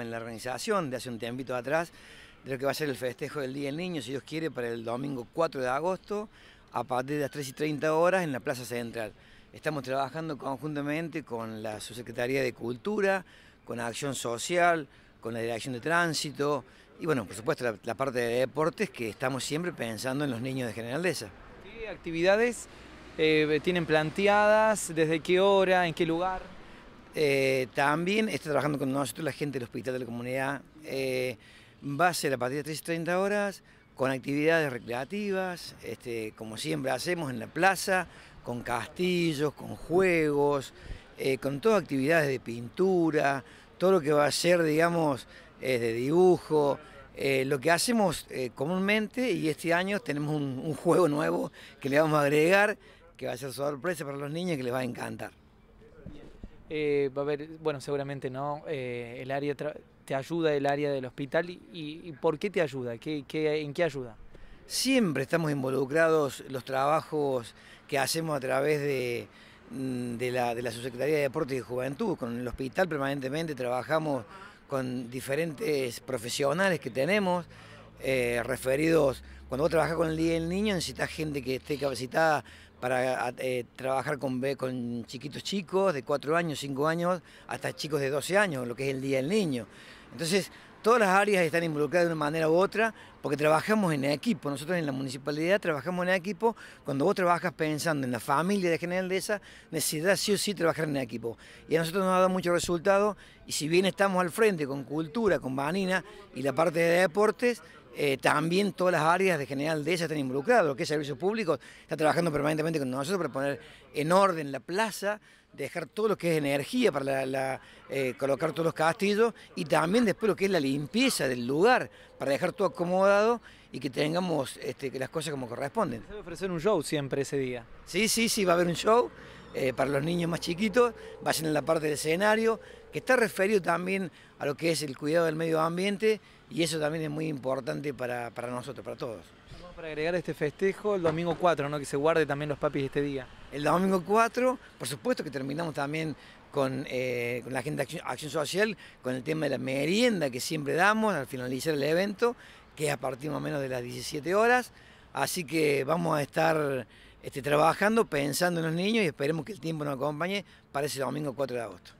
en la organización de hace un tiempito atrás de lo que va a ser el festejo del Día del Niño, si Dios quiere, para el domingo 4 de agosto a partir de las 3 y 30 horas en la Plaza Central. Estamos trabajando conjuntamente con la Subsecretaría de Cultura, con Acción Social, con la Dirección de Tránsito y bueno, por supuesto la, parte de deportes que estamos siempre pensando en los niños de Generaldeza. ¿Qué actividades eh, tienen planteadas? ¿Desde qué hora? ¿En qué lugar? Eh, también está trabajando con nosotros la gente del Hospital de la Comunidad. Eh, va a ser a partir de 3.30 horas con actividades recreativas, este, como siempre hacemos en la plaza, con castillos, con juegos, eh, con todas actividades de pintura, todo lo que va a ser, digamos, de dibujo. lo que hacemos comúnmente, y este año tenemos un, un, juego nuevo que le vamos a agregar, que va a ser sorpresa para los niños y que les va a encantar. Eh, va a haber, bueno, seguramente no, eh, el área te ayuda el área del hospital y, ¿por qué te ayuda? ¿Qué, en qué ayuda? Siempre estamos involucrados los trabajos que hacemos a través de, mm, la, de Subsecretaría de Deportes y Juventud. Con el hospital permanentemente trabajamos con diferentes profesionales que tenemos, eh, referidos, cuando vos trabajás con el Día del Niño necesitas gente que esté capacitada para eh, trabajar con, con chiquitos chicos de 4 años, 5 años, hasta chicos de 12 años, lo que es el Día del Niño. Entonces, todas las áreas están involucradas de una manera u otra porque trabajamos en equipo. Nosotros en la municipalidad trabajamos en equipo. Cuando vos trabajas pensando en la familia de General esa necesitas sí o sí trabajar en equipo. Y a nosotros nos ha dado mucho resultado Y si bien estamos al frente con cultura, con Banina y la parte de deportes, eh, también todas las áreas de General esa están involucradas. Lo que es servicios públicos está trabajando permanentemente con nosotros para poner en orden la plaza dejar todo lo que es energía para la, eh, colocar todos los castillos y también después lo que es la limpieza del lugar para dejar todo acomodado dado y que tengamos este, las cosas como corresponden. Se va a ofrecer un show siempre ese día. Sí, sí, sí, va a haber un show eh, para los niños más chiquitos, vayan en la parte del escenario, que está referido también a lo que es el cuidado del medio ambiente y eso también es muy importante para, nosotros, para todos. Vamos para agregar este festejo el domingo 4, ¿no? que se guarde también los papis este día. El domingo 4, por supuesto que terminamos también con, eh, la gente de acción, Social, con el tema de la merienda que siempre damos al finalizar el evento, que es a partir más o menos de las 17 horas. Así que vamos a estar este, trabajando, pensando en los niños y esperemos que el tiempo nos acompañe para ese domingo 4 de agosto.